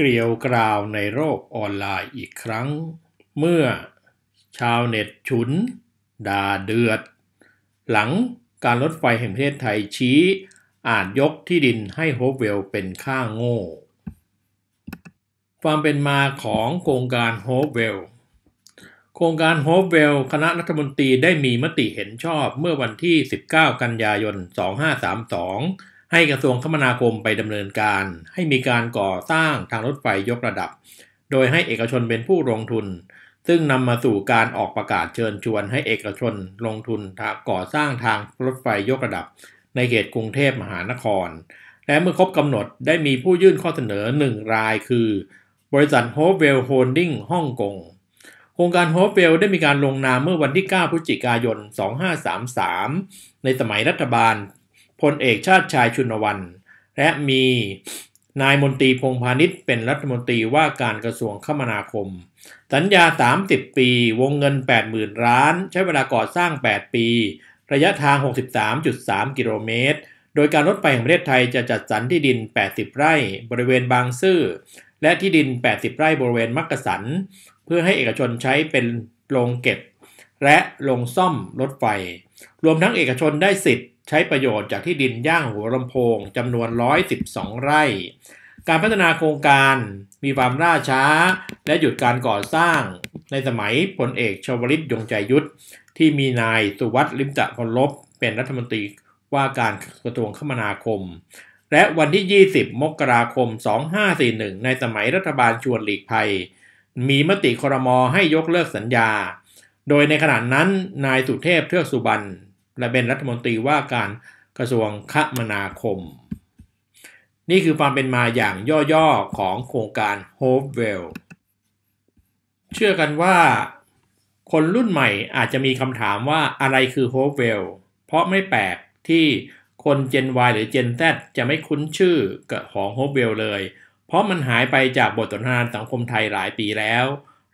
เกลียวกราวในโลกออนไลน์อีกครั้ง เมื่อชาวเน็ตฉุนด่าเดือด หลังการรถไฟแห่งประเทศไทยชี้ อาจยกที่ดินให้โฮปเวลเป็นค่าโง่ ความเป็นมาของโครงการโฮปเวลโครงการโฮปเวล คณะรัฐมนตรีได้มีมติเห็นชอบเมื่อวันที่ 19 กันยายน 2532ให้กระทรวงคมนาคมไปดำเนินการ ให้มีการก่อสร้างทางรถไฟยกระดับ โดยให้เอกชนเป็นผู้ลงทุน ซึ่งนำมาสู่การออกประกาศเชิญชวนให้เอกชนลงทุนก่อสร้างทางรถไฟยกระดับในเขตกรุงเทพมหานคร และเมื่อครบกำหนดได้มีผู้ยื่นข้อเสนอ 1 รายคือ บริษัทโฮเวลโฮลดิ้งฮ่องกง โครงการโฮเวลได้มีการลงนามเมื่อวันที่ 9 พฤศจิกายน 2533 ในสมัยรัฐบาลพลเอกชาติชายชุนวัน และมีนายมนตรีพงพาณิชย์เป็นรัฐมนตรีว่าการกระทรวงคมนาคม สัญญา 30 ปีวงเงิน 80,000ล้าน ใช้เวลาก่อสร้าง 8 ปี ระยะทาง 63.3 กิโลเมตร โดยการรถไฟแห่งประเทศไทยจะจัดสรรที่ดิน 80 ไร่บริเวณบางซื่อและที่ดิน 80 ไร่บริเวณมักกะสัน เพื่อให้เอกชนใช้เป็นโรงเก็บ และโรงซ่อมรถไฟ รวมทั้งเอกชนได้สิทธิ์ใช้ประโยชน์จากที่ดินย่างหัวลำโพงจำนวน 112 ไร่ การพัฒนาโครงการมีความล่าช้าและหยุดการก่อสร้างในสมัยพลเอกชวลิตยงใจยุทธที่มีนาย สุวัติลิมตะพลลบเป็นรัฐมนตรีว่าการกระทรวงคมนาคม และวันที่ 20 มกราคม 2541 ในสมัยรัฐบาลชวนหลีกภัย มีมติครมให้ยกเลิกสัญญา โดยในขณะนั้นนายสุเทพเทือกสุบรรณและเป็นรัฐมนตรีว่าการกระทรวงคมนาคม นี่คือความเป็นมาอย่างย่อๆของโครงการ Hopewell เชื่อกันว่าคนรุ่นใหม่อาจจะมีคำถามว่าอะไรคือ Hopewell เพราะไม่แปลกที่คน Gen Y หรือ Gen Z จะไม่คุ้นชื่อของ Hopewell เลย เพราะมันหายไปจากบทสนทนาสังคมไทยหลายปีแล้ว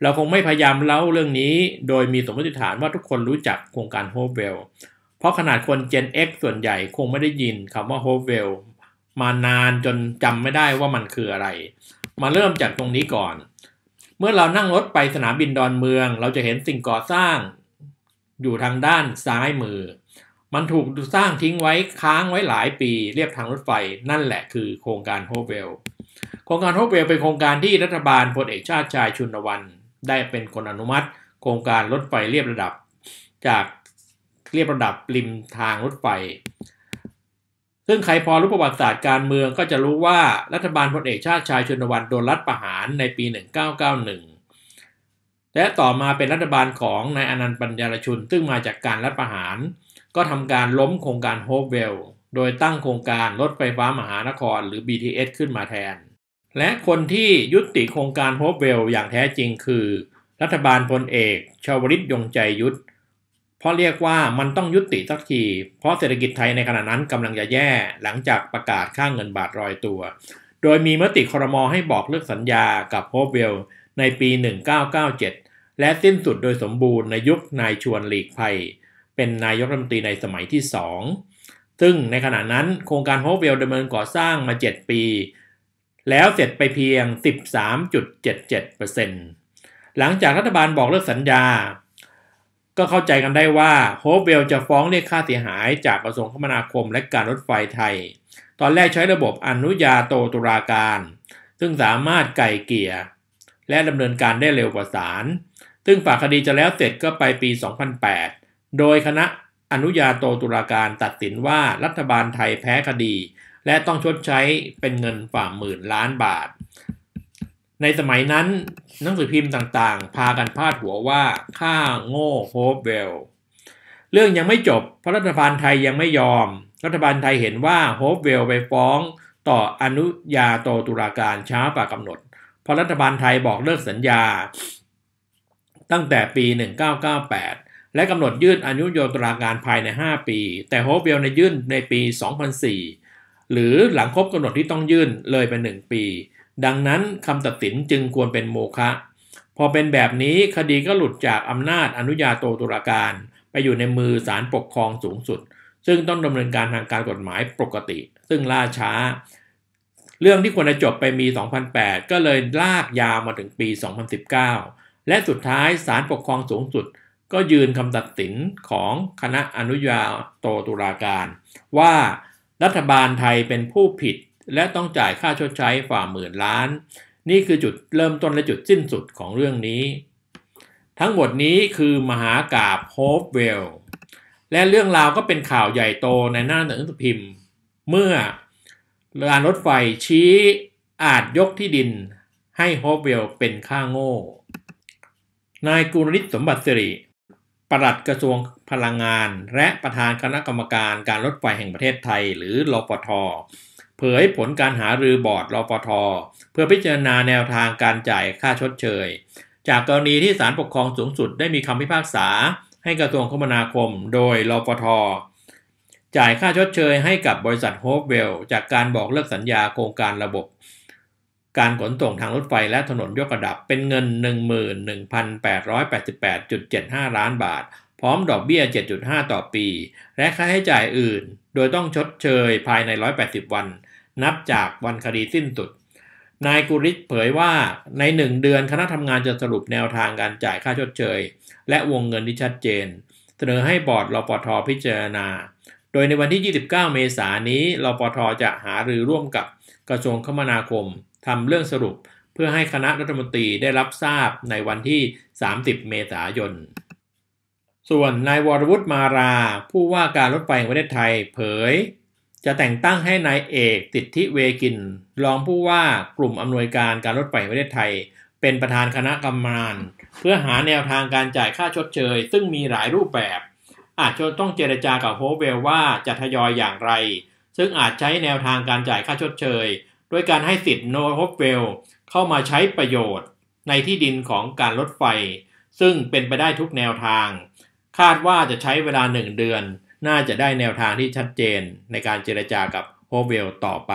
เราคงไม่พยายามเล่าเรื่องนี้โดยมีสมมติฐานว่าทุกคนรู้จักโครงการ Hopewell พราะขนาดคน Gen X ส่วนใหญ่คงไม่ได้ยินคำว่า Hopewell มานานจนจำไม่ได้ว่ามันคืออะไร มาเริ่มจากตรงนี้ก่อน เมื่อเรานั่งรถไปสนามบินดอนเมืองเราจะเห็นสิ่งก่อสร้างอยู่ทางด้านซ้ายมือ มันถูกสร้างทิ้งไว้ค้างไว้หลายปี เรียบทางรถไฟ นั่นแหละคือโครงการโฮเวลโครงการโฮเวลเป็นโครงการที่รัฐบาลพลเอกชาติชายชุนวันได้เป็นคนอนุมัติ โครงการรถไฟเรียบระดับจากเรียบระดับริมทางรถไฟ ซึ่งใครพอรู้ประวัติศาสตร์การเมืองก็จะรู้ว่ารัฐบาลพลเอกชาติชายชนวันโดนรัฐประหารในปี 1991 และต่อมาเป็นรัฐบาลของนายอนันต์ปัญญารชุนซึ่งมาจากการรัฐประหาร ก็ทำการล้มโครงการโฮปเวล โดยตั้งโครงการรถไฟฟ้ามหานครหรือ BTS ขึ้นมาแทน และคนที่ยุติโครงการโฮปเวลอย่างแท้จริง คือ รัฐบาลพลเอกชวริตยงใจยุทธเพราะเรียกว่ามันต้องยุติสักที เพราะเศรษฐกิจไทยในขณะนั้นกำลังจะแย่หลังจากประกาศค่างเงินบาทรอยตัว โดยมีมติคอรมอให้บอกเลิกสัญญากับโฮเวลในปี 1997 และสิ้นสุดโดยสมบูรณ์ในยุคนายชวนหลีกภัย เป็นนายกรัฐมนตรีในสมัยที่ 2 ซึ่งในขณะนั้นโครงการโฮเวลดำเนินก่อสร้างมา 7 ปี แล้วเสร็จไปเพียง 13.77%หลังจากรัฐบาลบอกเลิกสัญญาก็เข้าใจกันได้ว่าโฮปเวลจะฟ้องเรียกค่าเสียหายจากกระทรวงคมนาคมและการรถไฟไทย ตอนแรกใช้ระบบอนุญาโตตุลาการ ซึ่งสามารถไก่เกี่ย และดำเนินการได้เร็วกว่าศาล ซึ่งฝากคดีจะแล้วเสร็จก็ไปปี 2008 โดยคณะอนุญาโตตุลาการตัดสินว่ารัฐบาลไทยแพ้คดี และต้องชดใช้เป็นเงินฝ่าหมื่นล้านบาทในสมัยนั้นหนังสือพิมพ์ต่างๆ พากันพาดหัวว่า ข้าโง่โฮปเวลเรื่องยังไม่จบเพราะรัฐบาลไทยยังไม่ยอม รัฐบาลไทยเห็นว่าโฮปเวลไปฟ้องต่ออนุญาโตตุลาการช้ากว่ากำหนดเพราะรัฐบาลไทยบอกเลิกสัญญาตั้งแต่ปี 1998 และกำหนดยื่นอนุญาโตตุลาการภายใน 5 ปี แต่โฮปเวลในยื่นในปี 2004 หรือหลังครบกำหนดที่ต้องยื่นเลยไป 1 ปีดังนั้นคำตัดสินจึงควรเป็นโมฆะพอเป็นแบบนี้คดีก็หลุดจากอำนาจอนุญาโตตุลาการไปอยู่ในมือศาลปกครองสูงสุด ซึ่งต้องดำเนินการทางการกฎหมายปกติ ซึ่งล่าช้า เรื่องที่ควรจะจบไปมี 2008 ก็เลยลากยาวมาถึงปี 2019 และสุดท้ายศาลปกครองสูงสุด ก็ยืนคำตัดสินของคณะอนุญาโตตุลาการ ว่ารัฐบาลไทยเป็นผู้ผิดและต้องจ่ายค่าชดใช้ฝ่าหมื่นล้าน นี่คือจุดเริ่มต้นและจุดสิ้นสุดของเรื่องนี้ ทั้งหมดนี้คือมหากาบโฮปเวลและเรื่องราวก็เป็นข่าวใหญ่โตในหน้าหนังสือพิมพ์ เมื่อรานรถไฟชี้อาจยกที่ดินให้โฮปเวลเป็นค่าโง่ นายกุริศสมบัติสิริปลัดกระทรวงพลังงาน และประธานคณะกรรมการการรถไฟแห่งประเทศไทย หรือรอปทเผยผลการหารือบอร์ดรอปทเพื่อพิจารณาแนวทางการจ่ายค่าชดเชย จากกรณีที่ศาลปกครองสูงสุดได้มีคำพิพากษา ให้กระทรวงคมนาคมโดยรอปทจ่ายค่าชดเชยให้กับบริษัทโฮปเวลจากการบอกเลิกสัญญาโครงการระบบ การขนส่งทางรถไฟและถนนยกระดับเป็นเงิน 11,888.75 ล้านบาทร้อมดอกเบี้ย 7.5 ต่อปี และค่าใช้จ่ายอื่น โดยต้องชดเชยภายใน 180 วัน นับจากวันคดีสิ้นสุด นายกุริศเผยว่า ใน 1 เดือนคณะทำงานจะสรุปแนวทางการจ่ายค่าชดเชย และวงเงินที่ชัดเจน เสนอให้บอร์ดรปทพิจารณา โดยในวันที่ 29 เมษายนนี้ รปทจะหารือร่วมกับกระทรวงคมนาคม ทำเรื่องสรุปเพื่อให้คณะรัฐมนตรีได้รับทราบในวันที่ 30 เมษายนส่วนนายวรวุฒิมารา ผู้ว่าการรถไฟแห่งประเทศไทยเผย จะแต่งตั้งให้นายเอกติดทิเวกินรองผู้ว่ากลุ่มอำนวยการการรถไฟแห่งประเทศไทย เป็นประธานคณะกรรมการเพื่อหาแนวทางการจ่ายค่าชดเชย ซึ่งมีหลายรูปแบบ อาจจะต้องเจรจากับโฮเวลว่าจะทยอยอย่างไร ซึ่งอาจใช้แนวทางการจ่ายค่าชดเชยด้วยการให้สิทธิ์โนโฮเวล เข้ามาใช้ประโยชน์ในที่ดินของการรถไฟ ซึ่งเป็นไปได้ทุกแนวทางคาดว่าจะใช้เวลาหนึ่งเดือน น่าจะได้แนวทางที่ชัดเจนในการเจรจากับโฮเวลต่อไป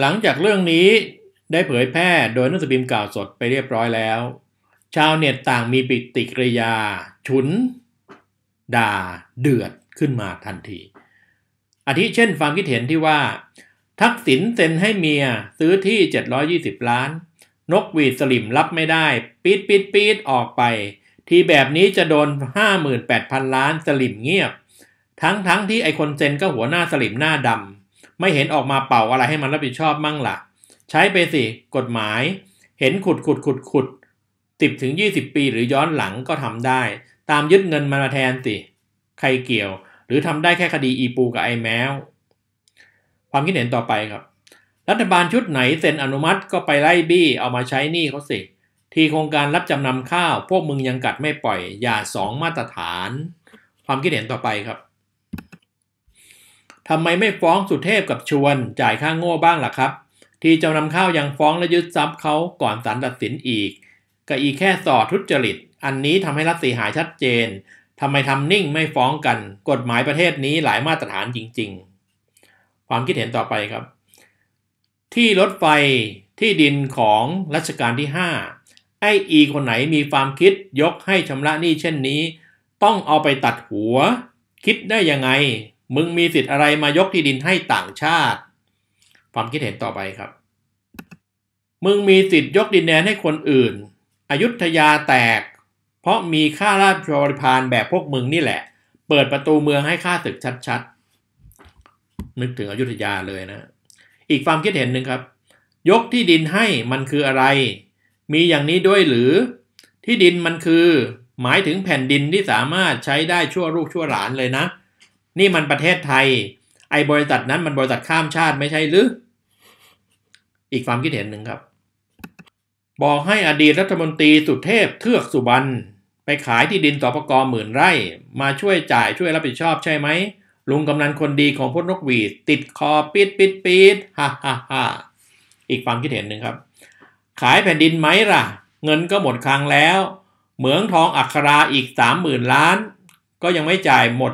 หลังจากเรื่องนี้ได้เผยแพร่โดยนักสืบีมกล่าวสดไปเรียบร้อยแล้ว ชาวเน็ตต่างมีปิติกริยา ฉุนด่าเดือดขึ้นมาทันที อาทิเช่นความคิดเห็นที่ว่า ทักษิณเซ็นให้เมียซื้อที่ 720 ล้าน นกหวีดสลิมรับไม่ได้ปีดปีดปีดออกไปทีแบบนี้จะโดน 58,000 ล้านสลิมเงียบ ทั้งทที่ไอคนเซ็นก็หัวหน้าสลิมหน้าดำไม่เห็นออกมาเป่าอะไรให้มันรับผิดชอบมั่งละ่ะ ใช้ไปสิกฎหมาย เห็นขุดขุดขุดขุดติดถึงยี่สิบปีหรือย้อนหลังก็ทำได้ ตามยึดเงินมาแทนสิ ใครเกี่ยวหรือทำได้แค่คดีอีปูกับไอแมวความคิดเห็นต่อไปครับรัฐบาลชุดไหนเซ็นอนุมัติก็ไปไล่บี้เอามาใช้นี่เขาสิเทีโครงการรับจำนำข้าวพวกมึงยังกัดไม่ปล่อยอย่าสองมาตรฐาน ความคิดเห็นต่อไปครับทำไมไม่ฟ้องสุเทพกับชวนจ่ายค่างโง่บ้างล่ะครับ ทีจำนำข้าวยังฟ้องและยึดทรัพย์เขาก่อนศาลตัดสินอีก ก็อีแค่สอดทุจริต อันนี้ทำให้รัฐเสียหายชัดเจนทำไมทำนิ่งไม่ฟ้องกันกฎหมายประเทศนี้หลายมาตรฐานจริง ๆ ความคิดเห็นต่อไปครับ ที่รถไฟที่ดินของรัชกาลที่5ให้อีคนไหนมีความคิดยกให้ชำระหนี้เช่นนี้ ต้องเอาไปตัดหัว คิดได้ยังไง มึงมีสิทธิ์อะไรมายกที่ดินให้ต่างชาติ ความคิดเห็นต่อไปครับ มึงมีสิทธิ์ยกดินแดนให้คนอื่น อยุธยาแตก เพราะมีข้าราชบริพารแบบพวกมึงนี่แหละ เปิดประตูเมืองให้ข้าศึกชัดๆ นึกถึงอยุธยาเลยนะ อีกความคิดเห็นหนึ่งครับ ยกที่ดินให้มันคืออะไรมีอย่างนี้ด้วยหรือที่ดินมันคือ หมายถึงแผ่นดินที่สามารถใช้ได้ชั่วลูกชั่วหลานเลยนะ นี่มันประเทศไทย ไอบริษัทนั้นมันบริษัทข้ามชาติไม่ใช่หรือ อีกความคิดเห็นหนึ่งครับ บอกให้อดีตรัฐมนตรีสุเทพเทือกสุบรรณไปขายที่ดินสปกรหมื่นไร่ มาช่วยจ่ายช่วยรับผิดชอบใช่ไหม ลุงกำนันคนดีของพจนกหวีดติดคอปิดปิดปิดฮ่าฮ่าฮ่าอีกความคิดเห็นหนึ่งครับขายแผ่นดินไหมล่ะ เงินก็หมดคลังแล้ว เหมืองทองอัคราอีกสามหมื่นล้านก็ยังไม่จ่ายหมด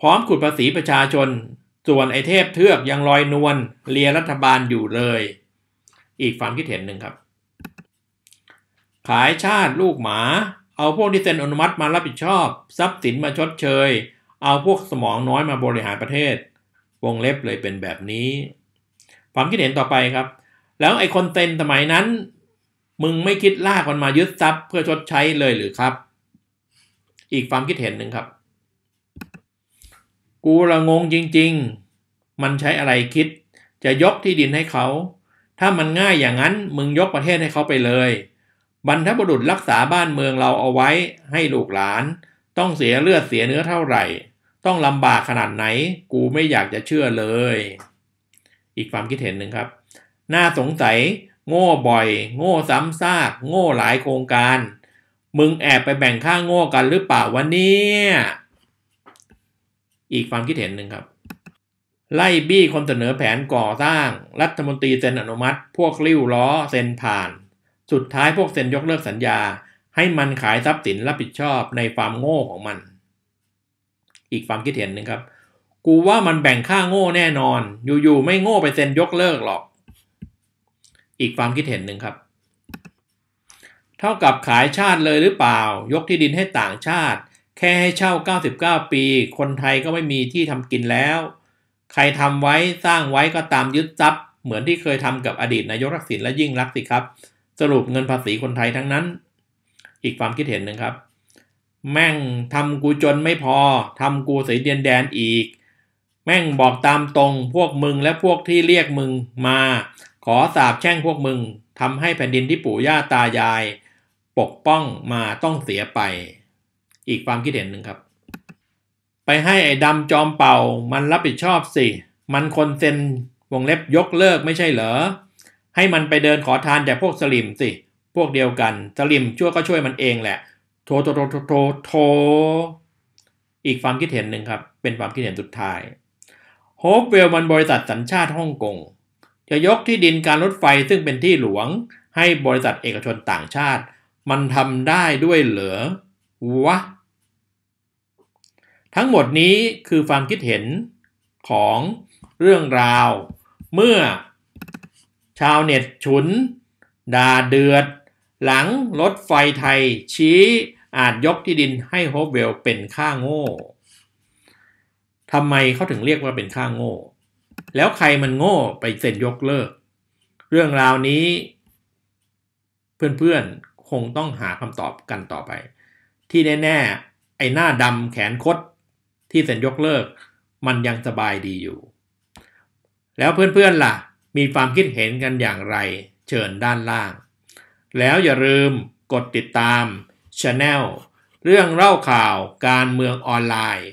พร้อมขุดภาษีประชาชน ส่วนไอเทพเทือกยังลอยนวลเลียรัฐบาลอยู่เลย อีกความคิดเห็นหนึ่งครับ ขายชาติลูกหมา เอาพวกที่เซ็นอนุมัติมารับผิดชอบ ทรัพย์สินมาชดเชย เอาพวกสมองน้อยมาบริหารประเทศ วงเล็บเลยเป็นแบบนี้ ความคิดเห็นต่อไปครับแล้วไอ้คนเต็นสมัยนั้น มึงไม่คิดลากมันมายึดทรัพย์เพื่อชดใช้เลยหรือครับ อีกความคิดเห็นหนึ่งครับ กูระงงจริงๆ มันใช้อะไรคิด จะยกที่ดินให้เขา ถ้ามันง่ายอย่างนั้นมึงยกประเทศให้เขาไปเลย บรรทบุรุษรักษาบ้านเมืองเราเอาไว้ให้ลูกหลาน ต้องเสียเลือดเสียเนื้อเท่าไหร่ ต้องลำบากขนาดไหน กูไม่อยากจะเชื่อเลย อีกความคิดเห็นหนึ่งครับน่าสงสัยโง่บ่อย โง่ซ้ำซาก โง่หลายโครงการ มึงแอบไปแบ่งค่าโง่กันหรือเปล่าวันนี้ อีกความคิดเห็นหนึ่งครับไล่บี้คนเสนอแผนก่อสร้าง รัฐมนตรีเซ็นอนุมัติ พวกริ้วล้อ เซ็นผ่าน สุดท้ายพวกเซ็นยกเลิกสัญญา ให้มันขายทรัพย์สินรับผิดชอบในความโง่ของมัน อีกความคิดเห็นหนึ่งครับกูว่ามันแบ่งค่าโง่แน่นอน อยู่ๆไม่โง่ไปเซ็นยกเลิกหรอกอีกความคิดเห็นหนึ่งครับเท่ากับขายชาติเลยหรือเปล่ายกที่ดินให้ต่างชาติ แค่ให้เช่า 99 ปีคนไทยก็ไม่มีที่ทำกินแล้ว ใครทำไว้สร้างไว้ก็ตามยึดทรัพย์เหมือนที่เคยทำกับอดีตนายกรักษิณและยิ่งรักสิครับ สรุปเงินภาษีคนไทยทั้งนั้น อีกความคิดเห็นหนึ่งครับ แม่งทำกูจนไม่พอทำกูเสียเดียนแดนอีก แม่งบอกตามตรงพวกมึงและพวกที่เรียกมึงมาขอสาบแช่งพวกมึงทำให้แผ่นดินที่ปู่ย่าตายาย ปกป้องมาต้องเสียไป อีกความคิดเห็นหนึ่งครับ ไปให้ไอ้ดำจอมเป่ามันรับผิดชอบสิมันคนเซนวงเล็บยกเลิกไม่ใช่เหรอให้มันไปเดินขอทานจากพวกสลิมสิ พวกเดียวกันสลิมชั่วก็ช่วยมันเองแหละโทโทโทโทโทโทอีกความคิดเห็นหนึ่งครับเป็นความคิดเห็นสุดท้ายโฮปเวลมันบริษัทสัญชาติฮ่องกงจะยกที่ดินการรถไฟซึ่งเป็นที่หลวงให้บริษัทเอกชนต่างชาติ มันทำได้ด้วยเหรอวะ ทั้งหมดนี้คือความคิดเห็นของเรื่องราว เมื่อ ชาวเน็ตฉุนด่าเดือด หลังรถไฟไทยชี้อาจยกที่ดินให้โฮเวลเป็นค่าโง่ทำไมเขาถึงเรียกว่าเป็นค่าโง่แล้วใครมันโง่ไปเซ็นยกเลิก เรื่องราวนี้ เพื่อนๆคงต้องหาคำตอบกันต่อไป ที่แน่ๆ ไอ้หน้าดำแขนคดที่เซ็นยกเลิก มันยังสบายดีอยู่ แล้วเพื่อนๆล่ะ มีความคิดเห็นกันอย่างไรเชิญด้านล่าง แล้วอย่าลืมกดติดตามช h a n n e l เรื่องเล่าข่าวการเมืองออนไลน์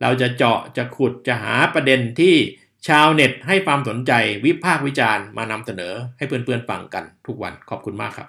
เราจะเจาะจะขุดจะหาประเด็นที่ชาวเน็ตให้ความสนใจวิพากษ์วิจารณ์มานำเสนอให้เพื่อนๆฟังกันทุกวันขอบคุณมากครับ